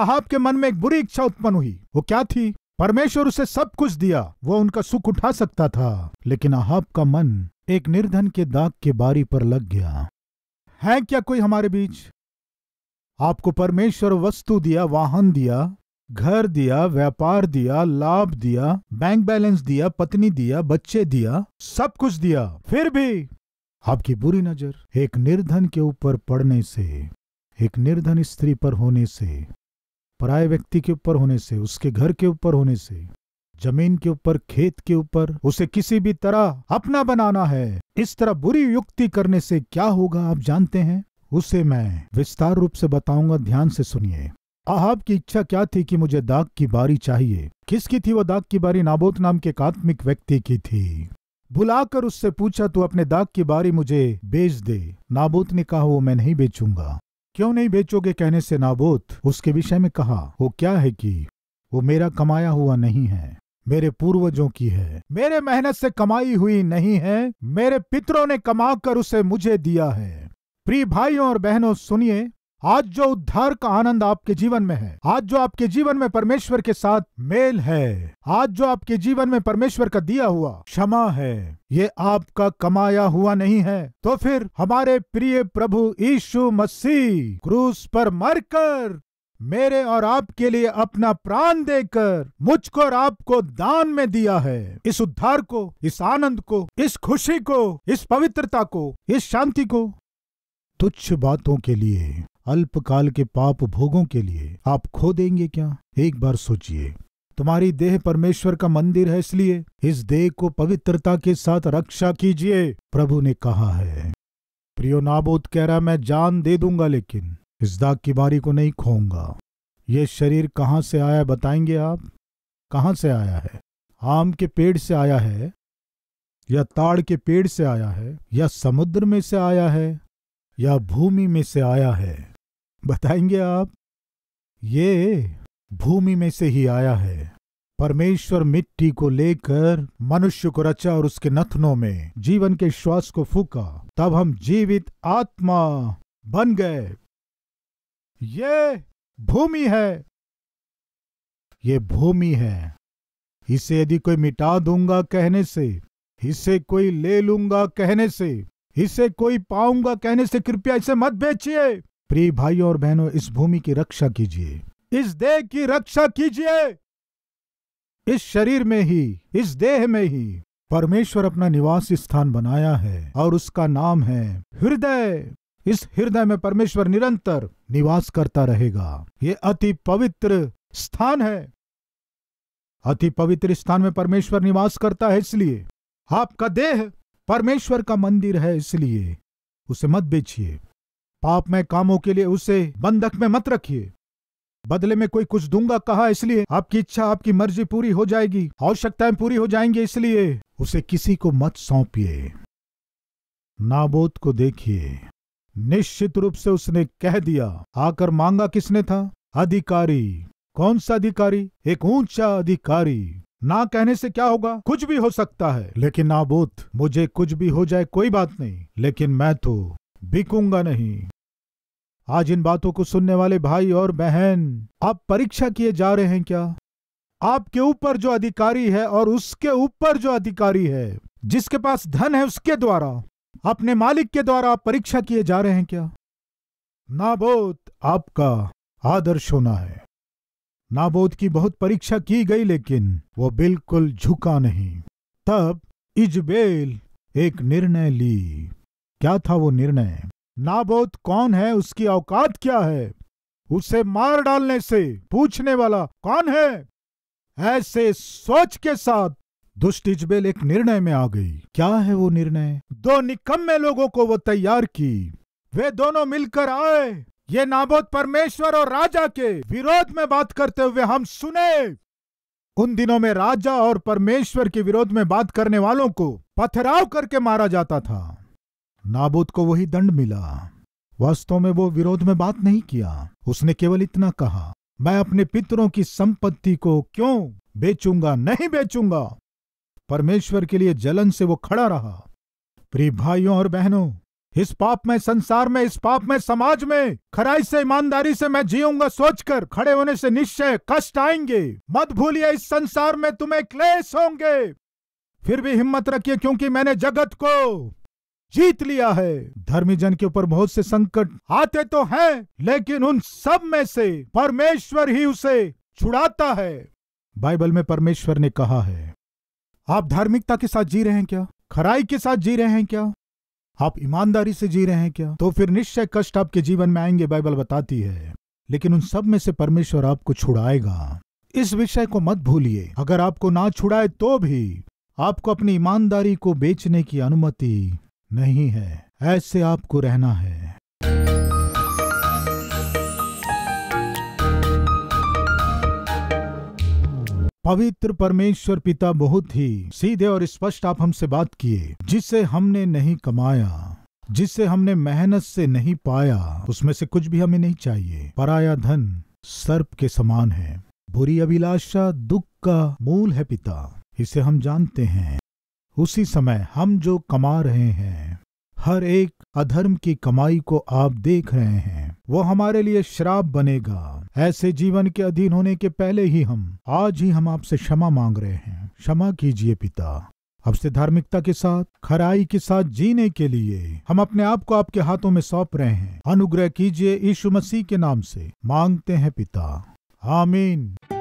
Ahab के मन में एक बुरी इच्छा उत्पन्न हुई वो क्या थी परमेश्वर उसे सब कुछ दिया वो उनका सुख उठा सकता था लेकिन अहाब का मन एक निर्धन के दाग के बारी पर लग गया है क्या कोई हमारे बीच आपको परमेश्वर वस्तु दिया वाहन दिया घर दिया व्यापार दिया लाभ दिया बैंक बैलेंस दिया पत्नी दिया बच्चे दिया सब कुछ दिया फिर भी आपकी बुरी नजर एक निर्धन के ऊपर पड़ने से एक निर्धन स्त्री पर होने से पराय व्यक्ति के ऊपर होने से उसके घर के ऊपर होने से जमीन के ऊपर खेत के ऊपर उसे किसी भी तरह अपना बनाना है इस तरह बुरी युक्ति करने से क्या होगा आप जानते हैं उसे मैं विस्तार रूप से बताऊंगा ध्यान से सुनिए आहाब की इच्छा क्या थी कि मुझे दाग की बारी चाहिए किसकी थी वो दाग की बारी नाबोत नाम के एक आत्मिक व्यक्ति की थी भुलाकर उससे पूछा तू अपने दाग की बारी मुझे बेच दे नाबोत ने कहा वो मैं नहीं बेचूंगा क्यों नहीं बेचोगे कहने से नाबूत उसके विषय में कहा वो क्या है कि वो मेरा कमाया हुआ नहीं है मेरे पूर्वजों की है मेरे मेहनत से कमाई हुई नहीं है मेरे पितरों ने कमा कर उसे मुझे दिया है प्रिय भाइयों और बहनों सुनिए आज जो उद्धार का आनंद आपके जीवन में है आज जो आपके जीवन में परमेश्वर के साथ मेल है आज जो आपके जीवन में परमेश्वर का दिया हुआ क्षमा है ये आपका कमाया हुआ नहीं है तो फिर हमारे प्रिय प्रभु यीशु मसीह क्रूस पर मरकर मेरे और आपके लिए अपना प्राण देकर मुझको और आपको दान में दिया है इस उद्धार को इस आनंद को इस खुशी को इस पवित्रता को इस शांति को तुच्छ बातों के लिए अल्पकाल के पाप भोगों के लिए आप खो देंगे क्या एक बार सोचिए तुम्हारी देह परमेश्वर का मंदिर है इसलिए इस देह को पवित्रता के साथ रक्षा कीजिए प्रभु ने कहा है प्रियो नाबोद कह रहा मैं जान दे दूंगा लेकिन इस दाग की बारी को नहीं खोऊंगा ये शरीर कहाँ से आया बताएंगे आप कहाँ से आया है आम के पेड़ से आया है या ताड़ के पेड़ से आया है या समुद्र में से आया है या भूमि में से आया है बताएंगे आप ये भूमि में से ही आया है परमेश्वर मिट्टी को लेकर मनुष्य को रचा और उसके नथनों में जीवन के श्वास को फूका तब हम जीवित आत्मा बन गए ये भूमि है ये भूमि है इसे यदि कोई मिटा दूंगा कहने से इसे कोई ले लूंगा कहने से इसे कोई पाऊंगा कहने से कृपया इसे मत बेचिए प्रिय भाई और बहनों इस भूमि की रक्षा कीजिए इस देह की रक्षा कीजिए इस शरीर में ही इस देह में ही परमेश्वर अपना निवास स्थान बनाया है और उसका नाम है हृदय इस हृदय में परमेश्वर निरंतर निवास करता रहेगा ये अति पवित्र स्थान है अति पवित्र स्थान में परमेश्वर निवास करता है इसलिए आपका देह परमेश्वर का मंदिर है इसलिए उसे मत बेचिए पाप में कामों के लिए उसे बंधक में मत रखिए बदले में कोई कुछ दूंगा कहा इसलिए आपकी इच्छा आपकी मर्जी पूरी हो जाएगी आवश्यकताएं पूरी हो जाएंगी इसलिए उसे किसी को मत सौंपिए नाबोध को देखिए निश्चित रूप से उसने कह दिया आकर मांगा किसने था अधिकारी कौन सा अधिकारी एक ऊंचा अधिकारी ना कहने से क्या होगा कुछ भी हो सकता है लेकिन नाबोध मुझे कुछ भी हो जाए कोई बात नहीं लेकिन मैं तो बिकूंगा नहीं आज इन बातों को सुनने वाले भाई और बहन आप परीक्षा किए जा रहे हैं क्या आपके ऊपर जो अधिकारी है और उसके ऊपर जो अधिकारी है जिसके पास धन है उसके द्वारा अपने मालिक के द्वारा आप परीक्षा किए जा रहे हैं क्या नाबोध आपका आदर्श होना है नाबोध की बहुत परीक्षा की गई लेकिन वो बिल्कुल झुका नहीं तब इजबेल एक निर्णय ली क्या था वो निर्णय नाबोध कौन है उसकी औकात क्या है उसे मार डालने से पूछने वाला कौन है ऐसे सोच के साथ दुष्ट इजबेल एक निर्णय में आ गई क्या है वो निर्णय दो निकम्मे लोगों को वो तैयार की वे दोनों मिलकर आए ये नाबोध परमेश्वर और राजा के विरोध में बात करते हुए हम सुने उन दिनों में राजा और परमेश्वर के विरोध में बात करने वालों को पथराव करके मारा जाता था नाबूद को वही दंड मिला वास्तव में वो विरोध में बात नहीं किया उसने केवल इतना कहा मैं अपने पितरों की संपत्ति को क्यों बेचूंगा नहीं बेचूंगा परमेश्वर के लिए जलन से वो खड़ा रहा प्रिय भाइयों और बहनों इस पाप में संसार में इस पाप में समाज में खराई से ईमानदारी से मैं जीऊंगा सोचकर खड़े होने से निश्चय कष्ट आएंगे मत भूलिए इस संसार में तुम्हें क्लेश होंगे फिर भी हिम्मत रखिए क्योंकि मैंने जगत को जीत लिया है धर्मी जन के ऊपर बहुत से संकट आते तो हैं, लेकिन उन सब में से परमेश्वर ही उसे छुड़ाता है बाइबल में परमेश्वर ने कहा है आप धार्मिकता के साथ जी रहे हैं क्या खराई के साथ जी रहे हैं क्या आप ईमानदारी से जी रहे हैं क्या तो फिर निश्चय कष्ट आपके जीवन में आएंगे बाइबल बताती है लेकिन उन सब में से परमेश्वर आपको छुड़ाएगा इस विषय को मत भूलिए अगर आपको ना छुड़ाए तो भी आपको अपनी ईमानदारी को बेचने की अनुमति नहीं है ऐसे आपको रहना है पवित्र परमेश्वर पिता बहुत ही सीधे और स्पष्ट आप हमसे बात किए जिसे हमने नहीं कमाया जिसे हमने मेहनत से नहीं पाया उसमें से कुछ भी हमें नहीं चाहिए पराया धन सर्प के समान है बुरी अभिलाषा दुख का मूल है पिता इसे हम जानते हैं उसी समय हम जो कमा रहे हैं हर एक अधर्म की कमाई को आप देख रहे हैं वो हमारे लिए श्राप बनेगा ऐसे जीवन के अधीन होने के पहले ही हम आज ही हम आपसे क्षमा मांग रहे हैं क्षमा कीजिए पिता अब से धार्मिकता के साथ खराई के साथ जीने के लिए हम अपने आप को आपके हाथों में सौंप रहे हैं अनुग्रह कीजिए यीशु मसीह के नाम से मांगते हैं पिता आमीन